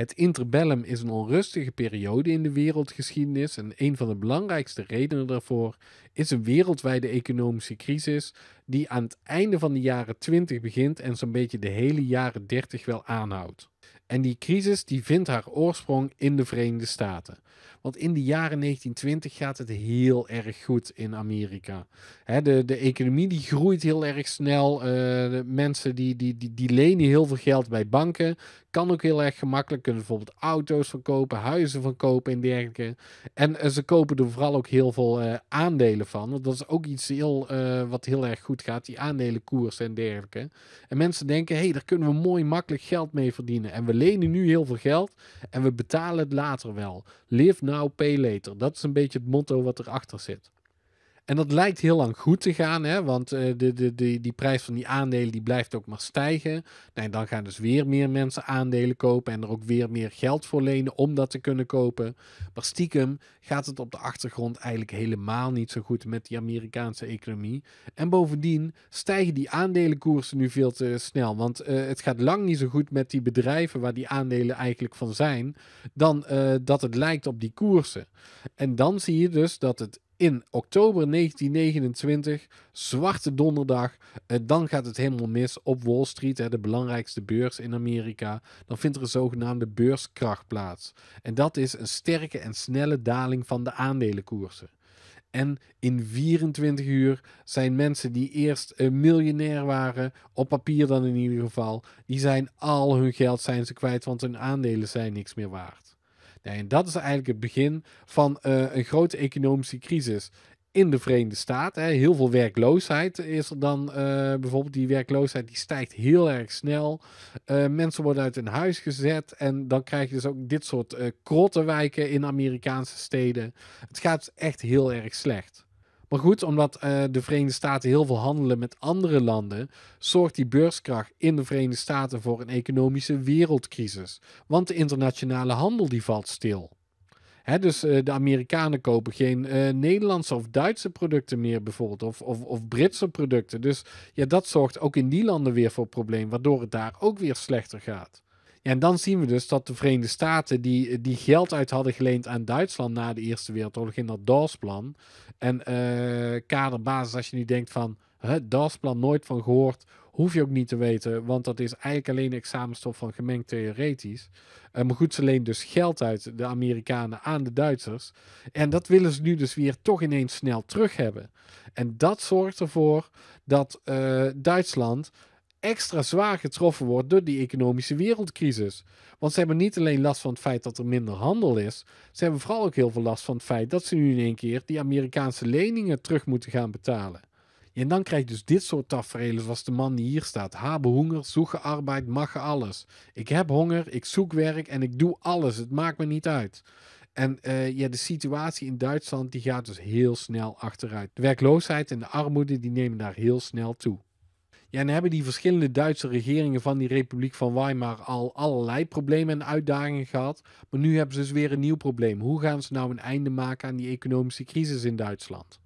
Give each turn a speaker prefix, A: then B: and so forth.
A: Het interbellum is een onrustige periode in de wereldgeschiedenis en een van de belangrijkste redenen daarvoor is een wereldwijde economische crisis die aan het einde van de jaren 20 begint en zo'n beetje de hele jaren 30 wel aanhoudt. En die crisis die vindt haar oorsprong in de Verenigde Staten. Want in de jaren 1920 gaat het heel erg goed in Amerika. Hè, de, de economie die groeit heel erg snel. Eh, de mensen die, die, die, die lenen heel veel geld bij banken. Kan ook heel erg gemakkelijk. Kunnen bijvoorbeeld auto's verkopen, huizen verkopen en dergelijke. En eh, ze kopen er vooral ook heel veel eh, aandelen van. Want dat is ook iets heel, wat heel erg goed gaat. Die aandelenkoers en dergelijke. En mensen denken, hé, hey, daar kunnen we mooi makkelijk geld mee verdienen. En we lenen nu heel veel geld en we betalen het later wel. Live now, pay later. Dat is een beetje het motto wat erachter zit. En dat lijkt heel lang goed te gaan, hè? want eh, de, de, de, die prijs van die aandelen die blijft ook maar stijgen. Nee, dan gaan dus weer meer mensen aandelen kopen en er ook weer meer geld voor lenen om dat te kunnen kopen. Maar stiekem gaat het op de achtergrond eigenlijk helemaal niet zo goed met die Amerikaanse economie. En bovendien stijgen die aandelenkoersen nu veel te snel, want eh, het gaat lang niet zo goed met die bedrijven waar die aandelen eigenlijk van zijn, dan eh, dat het lijkt op die koersen. En dan zie je dus dat het in oktober 1929, zwarte donderdag. Eh, dan gaat het helemaal mis op Wall Street, de belangrijkste beurs in Amerika. Dan vindt er een zogenaamde beurskracht plaats. En dat is een sterke en snelle daling van de aandelenkoersen. En in 24 uur zijn mensen die eerst een eh, miljonair waren, op papier dan in ieder geval, die zijn al hun geld zijn ze kwijt, want hun aandelen zijn niks meer waard ja en dat is eigenlijk het begin van eh, een grote economische crisis in de Verenigde Staten. Hè. Heel veel werkloosheid is er dan eh, bijvoorbeeld. Die werkloosheid die stijgt heel erg snel. Eh, mensen worden uit hun huis gezet. En dan krijg je dus ook dit soort krottenwijken in Amerikaanse steden. Het gaat echt heel erg slecht. Maar goed, omdat eh, de Verenigde Staten heel veel handelen met andere landen, zorgt die beurskracht in de Verenigde Staten voor een economische wereldcrisis. Want de internationale handel die valt stil. dus eh, de Amerikanen kopen geen eh, Nederlandse of Duitse producten meer, bijvoorbeeld, of, of, of, Britse producten. Dus ja, dat zorgt ook in die landen weer voor problemen, waardoor het daar ook weer slechter gaat. Ja, en dan zien we dus dat de Verenigde Staten, die, die geld uit hadden geleend aan Duitsland na de Eerste Wereldoorlog in dat DAS-plan. En eh, kaderbasis, als je nu denkt van het DAS-plan nooit van gehoord, hoef je ook niet te weten, want dat is eigenlijk alleen examenstof van gemengd theoretisch. Uh, maar goed, ze leen dus geld uit de Amerikanen aan de Duitsers. En dat willen ze nu dus weer toch ineens snel terug hebben. En dat zorgt ervoor dat eh, Duitsland extra zwaar getroffen wordt door die economische wereldcrisis. Want ze hebben niet alleen last van het feit dat er minder handel is, ze hebben vooral ook heel veel last van het feit dat ze nu in één keer die Amerikaanse leningen terug moeten gaan betalen. En dan krijg je dus dit soort tafereelen zoals de man die hier staat. Habe honger, zoeken arbeid, mag alles. Ik heb honger, ik zoek werk en ik doe alles. Het maakt me niet uit. En eh, ja, de situatie in Duitsland die gaat dus heel snel achteruit. De werkloosheid en de armoede die nemen daar heel snel toe. Ja, en hebben die verschillende Duitse regeringen van die Republiek van Weimar al allerlei problemen en uitdagingen gehad. Maar nu hebben ze dus weer een nieuw probleem. Hoe gaan ze nou een einde maken aan die economische crisis in Duitsland?